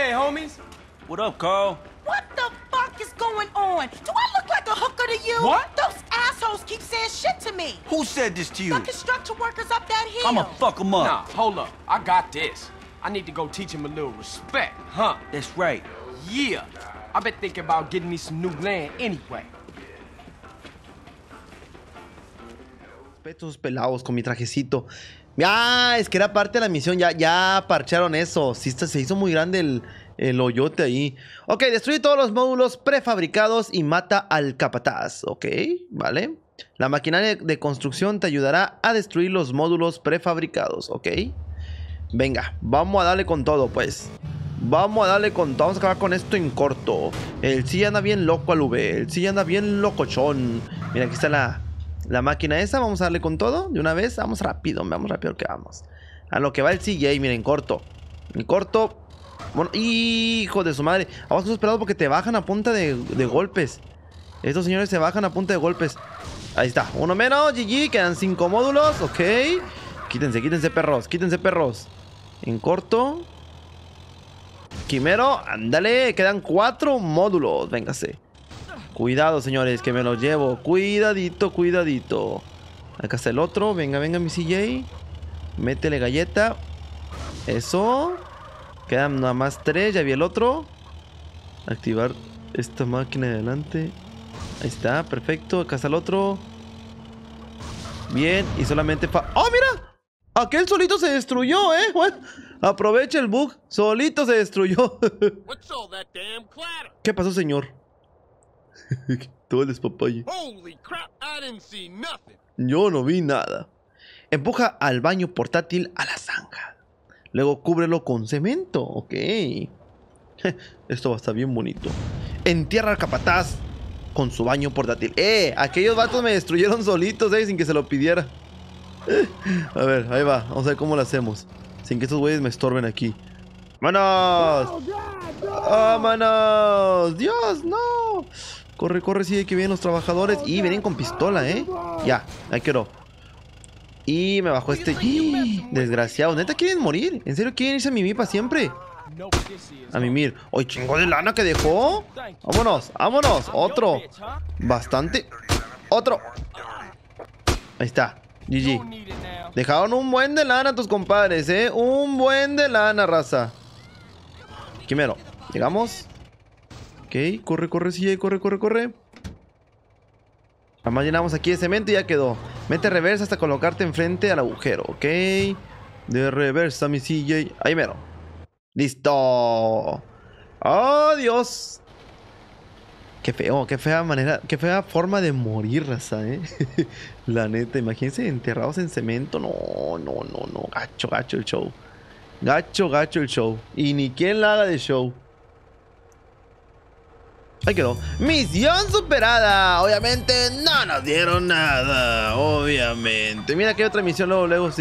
Hey, homies. What up, Carl? What the fuck is going on? Do I look like a hooker to you? What? Those assholes keep saying shit to me. Who said this to you? The construction workers up that hill. I'ma fuck them up. Nah, hold up. I got this. I need to go teach them a little respect, huh? That's right. Yeah. I've been thinking about getting me some new land anyway. Petos pelados con mi trajecito ¡Ya! Ah, es que era parte de la misión. Ya, ya parcharon eso. Sí, se hizo muy grande el, el hoyote ahí. Ok, destruye todos los módulos prefabricados y mata al capataz. Ok, vale. La maquinaria de construcción te ayudará a destruir los módulos prefabricados. Ok. Venga, vamos a darle con todo, pues. Vamos a darle con todo. Vamos a acabar con esto en corto. El sí anda bien loco al V. El sí anda bien locochón. Mira, aquí está la la máquina esa, vamos a darle con todo. De una vez, vamos rápido, vamos rápido que vamos. A lo que va el CJ, miren, corto. En corto. Bueno, hijo de su madre. Vamos esperado porque te bajan a punta de, de golpes. Estos señores se bajan a punta de golpes. Ahí está, uno menos, GG, quedan cinco módulos, ok. Quítense, quítense perros, quítense perros. En corto. Quimero, ándale, quedan cuatro módulos, véngase. Cuidado, señores, que me los llevo. Cuidadito, cuidadito. Acá está el otro. Venga, venga, mi CJ. Métele galleta. Eso. Quedan nada más tres. Ya vi el otro. Activar esta máquina de adelante. Ahí está, perfecto. Acá está el otro. Bien, y solamente fa... ¡Oh, mira! Aquel solito se destruyó, ¿eh? aprovecha el bug. Solito se destruyó. ¿Qué pasó, señor? Todo el despapalle. Yo no vi nada. Empuja al baño portátil a la zanja. Luego cúbrelo con cemento. Ok. Esto va a estar bien bonito. Entierra al capataz con su baño portátil. ¡Eh! Aquellos vatos me destruyeron solitos, eh, sin que se lo pidiera. a ver, ahí va. Vamos a ver cómo lo hacemos. Sin que estos güeyes me estorben aquí. ¡Manos! ¡Ah, manos ¡Dios, no! Corre, corre, sigue que vienen los trabajadores. Y vienen con pistola, ¿eh? Ya, ahí quedó. Y me bajó este... Desgraciado. ¿Neta quieren morir? ¿En serio quieren irse a mimir para siempre? A mimir. ¡Ay, chingo de lana que dejó! ¡Vámonos! ¡Vámonos! ¡Otro! Bastante. ¡Otro! Ahí está. GG. Dejaron un buen de lana tus compadres, ¿eh? Un buen de lana, raza. Quimero Llegamos. Ok, corre, corre, CJ, corre, corre, corre. más llenamos aquí de cemento y ya quedó. Mete reversa hasta colocarte enfrente al agujero, ok. De reversa, mi CJ. Ahí mero. ¡Listo! ¡Oh, Dios! Qué feo, qué fea manera, qué fea forma de morir, raza, ¿eh? La neta, imagínense enterrados en cemento. No, no, no, no. Gacho, gacho el show. Gacho, gacho el show. Y ni quien la haga de show. Ahí quedó. Misión superada. Obviamente no nos dieron nada. Obviamente. Mira que otra misión luego, luego